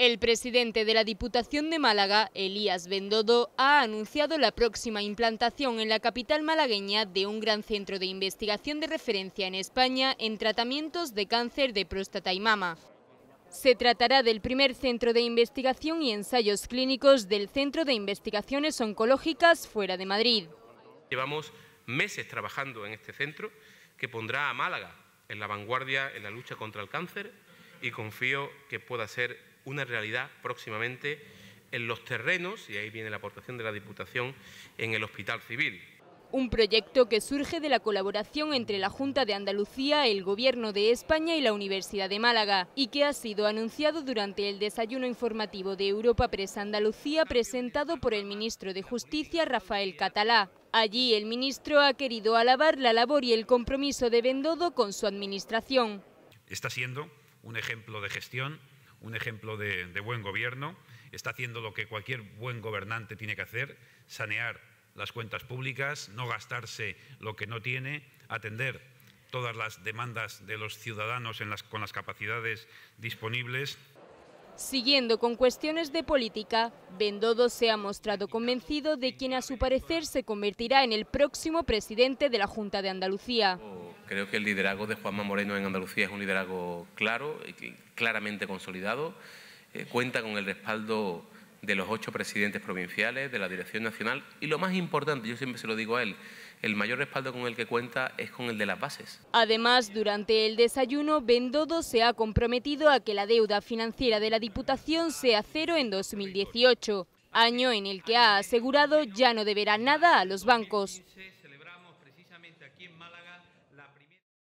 El presidente de la Diputación de Málaga, Elías Bendodo, ha anunciado la próxima implantación en la capital malagueña de un gran centro de investigación de referencia en España en tratamientos de cáncer de próstata y mama. Se tratará del primer centro de investigación y ensayos clínicos del Centro de Investigaciones Oncológicas fuera de Madrid. Llevamos meses trabajando en este centro que pondrá a Málaga en la vanguardia en la lucha contra el cáncer y confío que pueda ser una realidad próximamente en los terrenos, y ahí viene la aportación de la Diputación, en el Hospital Civil. Un proyecto que surge de la colaboración entre la Junta de Andalucía, el Gobierno de España y la Universidad de Málaga, y que ha sido anunciado durante el desayuno informativo de Europa Presa Andalucía presentado por el ministro de Justicia, Rafael Catalá. Allí el ministro ha querido alabar la labor y el compromiso de Bendodo con su administración. Está siendo un ejemplo de gestión, un ejemplo de, buen gobierno. Está haciendo lo que cualquier buen gobernante tiene que hacer, sanear las cuentas públicas, no gastarse lo que no tiene, atender todas las demandas de los ciudadanos con las capacidades disponibles. Siguiendo con cuestiones de política, Bendodo se ha mostrado convencido de quien a su parecer se convertirá en el próximo presidente de la Junta de Andalucía. Creo que el liderazgo de Juanma Moreno en Andalucía es un liderazgo claro, y claramente consolidado, eh, cuenta con el respaldo de los ocho presidentes provinciales, de la Dirección Nacional y lo más importante, yo siempre se lo digo a él, el mayor respaldo con el que cuenta es con el de las bases. Además, durante el desayuno, Bendodo se ha comprometido a que la deuda financiera de la Diputación sea cero en 2018, año en el que ha asegurado ya no deberá nada a los bancos.